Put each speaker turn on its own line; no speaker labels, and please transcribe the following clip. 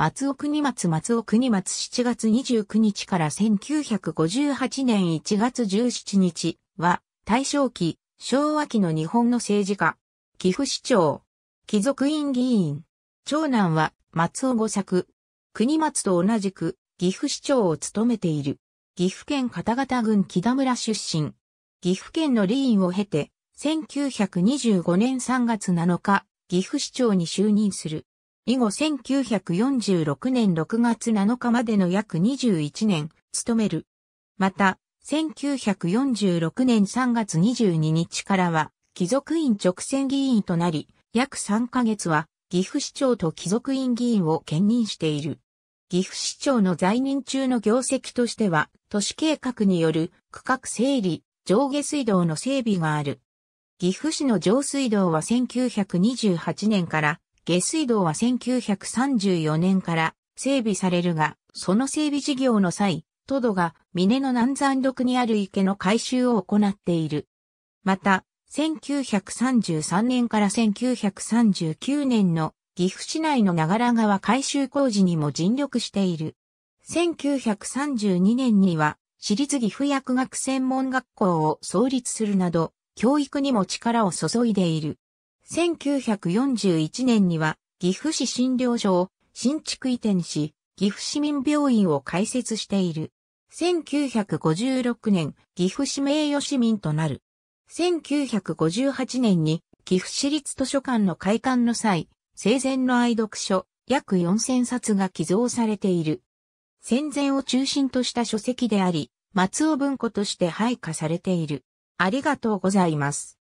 松尾国松松尾国松7月29日から1958年1月17日は大正期、昭和期の日本の政治家、岐阜市長、貴族院議員、長男は松尾五作、国松と同じく岐阜市長を務めている。岐阜県片方郡木田村出身。岐阜県の理院を経て、1925年3月7日、岐阜市長に就任する。以後1946年6月7日までの約21年、務める。また、1946年3月22日からは、貴族院直選議員となり、約3ヶ月は、岐阜市長と貴族院議員を兼任している。岐阜市長の在任中の業績としては、都市計画による区画整理、上下水道の整備がある。岐阜市の上水道は1928年から下水道は1934年から整備されるが、その整備事業の際、都度が峰の南山麓にある池の改修を行っている。また、1933年から1939年の岐阜市内の長良川改修工事にも尽力している。1932年には、私立岐阜薬学専門学校を創立するなど、教育にも力を注いでいる。1941年には岐阜市診療所を新築移転し、岐阜市民病院を開設している。1956年、岐阜市名誉市民となる。1958年に岐阜市立図書館の開館の際、生前の愛読書約4000冊が寄贈されている。戦前を中心とした書籍であり、松尾文庫として配下されている。ありがとうございます。